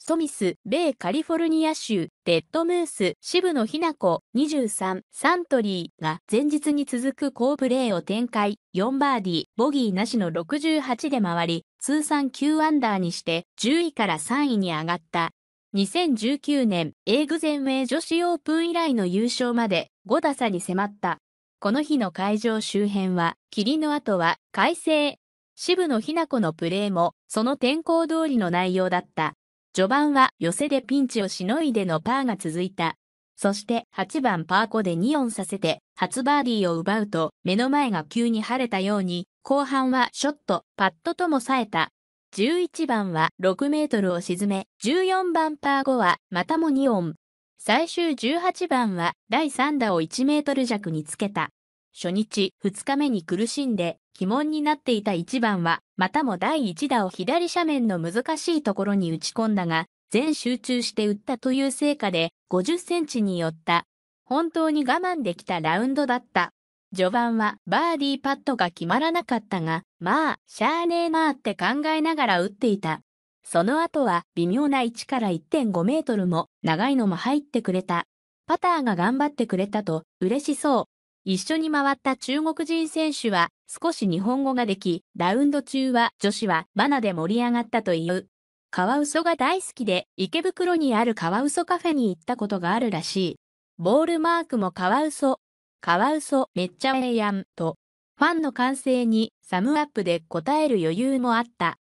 ソミス、米カリフォルニア州、デッドムース、渋野日向子、23、サントリーが前日に続く好プレーを展開、4バーディー、ボギーなしの68で回り、通算9アンダーにして10位から3位に上がった。2019年、エーグゼンウェイ女子オープン以来の優勝まで5打差に迫った。この日の会場周辺は、霧の後は快晴。渋野日向子のプレーも、その天候通りの内容だった。序盤は寄せでピンチをしのいでのパーが続いた。そして8番パー5で2オンさせて初バーディーを奪うと目の前が急に晴れたように後半はショット、パットとも冴えた。11番は6メートルを沈め、14番パー5はまたも2オン。最終18番は第3打を1メートル弱につけた。初日、二日目に苦しんで、鬼門になっていた一番は、またも第一打を左斜面の難しいところに打ち込んだが、全集中して打ったという成果で、50センチに寄った。本当に我慢できたラウンドだった。序盤はバーディーパットが決まらなかったが、まあ、シャーレーなーって考えながら打っていた。その後は微妙な位置から1.5メートルも長いのも入ってくれた。パターが頑張ってくれたと嬉しそう。一緒に回った中国人選手は少し日本語ができ、ラウンド中は女子はバナで盛り上がったという。カワウソが大好きで池袋にあるカワウソカフェに行ったことがあるらしい。ボールマークもカワウソ。カワウソめっちゃええやんと。ファンの歓声にサムアップで答える余裕もあった。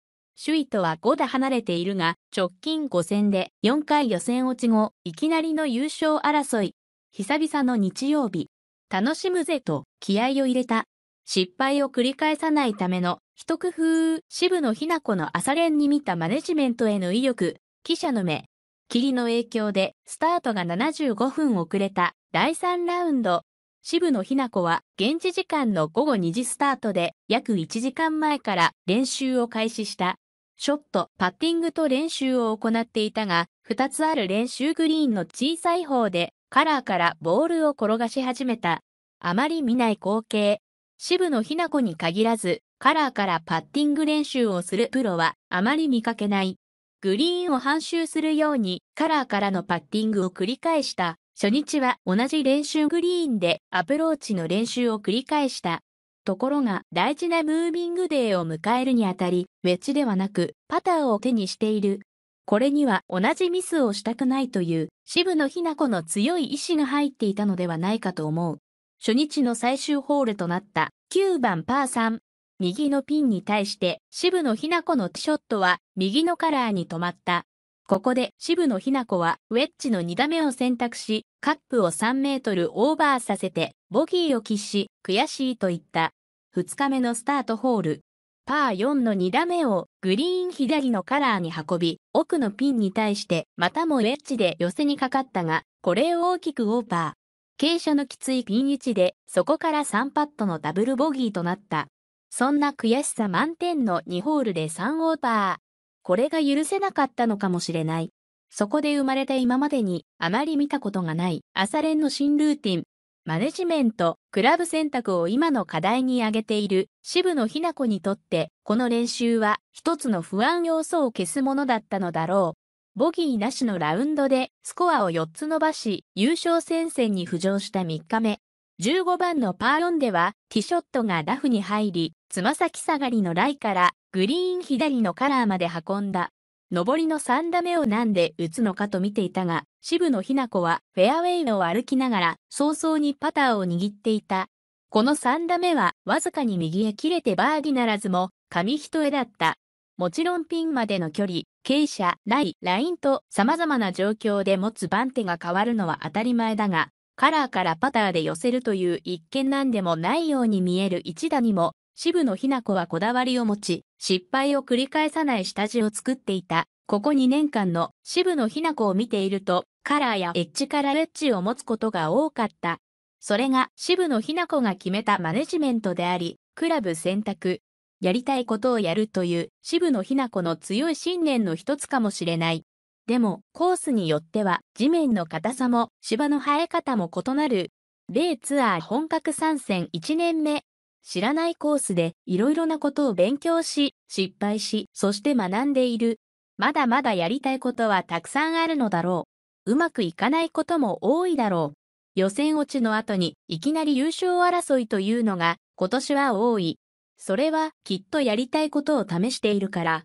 首位とは5打離れているが、直近5戦で4回予選落ち後、いきなりの優勝争い。久々の日曜日。楽しむぜと気合を入れた。失敗を繰り返さないための一工夫、渋野日向子の朝練に見たマネジメントへの意欲、記者の目、霧の影響でスタートが75分遅れた第3ラウンド。渋野日向子は現地時間の午後2時スタートで約1時間前から練習を開始した。ショット、パッティングと練習を行っていたが、2つある練習グリーンの小さい方でカラーからボールを転がし始めた。あまり見ない光景。渋野日向子に限らず、カラーからパッティング練習をするプロはあまり見かけない。グリーンを半周するようにカラーからのパッティングを繰り返した。初日は同じ練習グリーンでアプローチの練習を繰り返した。ところが大事なムービングデーを迎えるにあたり、ウェッジではなくパターを手にしているこれには同じミスをしたくないという渋野日向子の強い意志が入っていたのではないかと思う。初日の最終ホールとなった9番パー3。右のピンに対して渋野日向子のティショットは右のカラーに止まった。ここで渋野日向子はウェッジの2打目を選択し、カップを3メートルオーバーさせてボギーを喫し、悔しいと言った。2日目のスタートホール、パー4の2打目をグリーン左のカラーに運び、奥のピンに対してまたもウェッジで寄せにかかったが、これを大きくオーバー。傾斜のきついピン位置で、そこから3パットのダブルボギーとなった。そんな悔しさ満点の2ホールで3オーバー。これが許せなかったのかもしれない。そこで生まれた今までにあまり見たことがない朝練の新ルーティン、マネジメント、クラブ選択を今の課題に挙げている渋野日な子にとって、この練習は一つの不安要素を消すものだったのだろう。ボギーなしのラウンドでスコアを4つ伸ばし、優勝戦線に浮上した3日目。15番のパー4では、ティショットがラフに入り、つま先下がりのライから、グリーン左のカラーまで運んだ。上りの3打目をなんで打つのかと見ていたが、渋野日向子はフェアウェイを歩きながら早々にパターを握っていた。この3打目はわずかに右へ切れてバーディならずも紙一重だった。もちろんピンまでの距離、傾斜、ライ、ラインと様々な状況で持つ番手が変わるのは当たり前だが、カラーからパターで寄せるという一見なんでもないように見える一打にも渋野日向子はこだわりを持ち、失敗を繰り返さない下地を作っていた。ここ2年間の渋野日向子を見ていると、カラーやエッジからウェッジを持つことが多かった。それが渋野日向子が決めたマネジメントであり、クラブ選択。やりたいことをやるという渋野日向子の強い信念の一つかもしれない。でも、コースによっては地面の硬さも芝の生え方も異なる。米ツアー本格参戦1年目、知らないコースでいろいろなことを勉強し、失敗し、そして学んでいる。まだまだやりたいことはたくさんあるのだろう。うまくいかないことも多いだろう。予選落ちの後にいきなり優勝争いというのが今年は多い。それはきっとやりたいことを試しているから。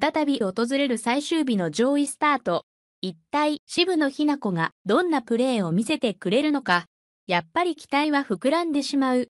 再び訪れる最終日の上位スタート。一体渋野日向子がどんなプレーを見せてくれるのか。やっぱり期待は膨らんでしまう。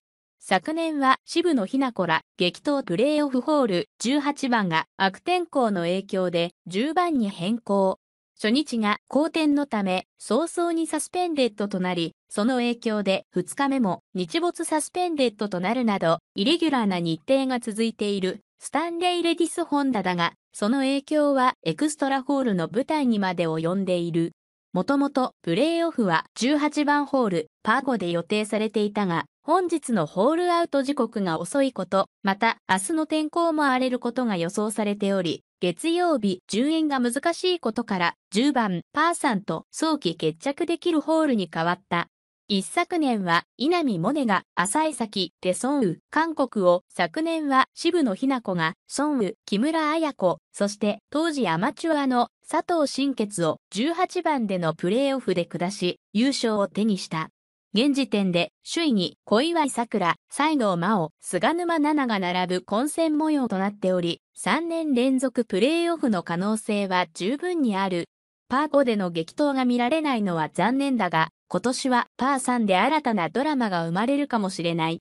昨年は渋野日向子ら激闘プレーオフホール18番が悪天候の影響で10番に変更。初日が好転のため早々にサスペンデッドとなり、その影響で2日目も日没サスペンデッドとなるなど、イレギュラーな日程が続いているスタンレイ・レディス・ホンダだが、その影響はエクストラホールの舞台にまで及んでいる。もともとプレーオフは18番ホールパー5で予定されていたが、本日のホールアウト時刻が遅いこと、また明日の天候も荒れることが予想されており、月曜日順延が難しいことから10番パー3と早期決着できるホールに変わった。一昨年は稲見萌寧が浅井咲で孫雨、韓国を、昨年は渋野日向子が孫雨、木村彩子、そして当時アマチュアの佐藤新傑を18番でのプレーオフで下し、優勝を手にした。現時点で首位に小祝桜、西郷真央、菅沼奈々が並ぶ混戦模様となっており、3年連続プレーオフの可能性は十分にある。パー5での激闘が見られないのは残念だが、今年はパー3で新たなドラマが生まれるかもしれない。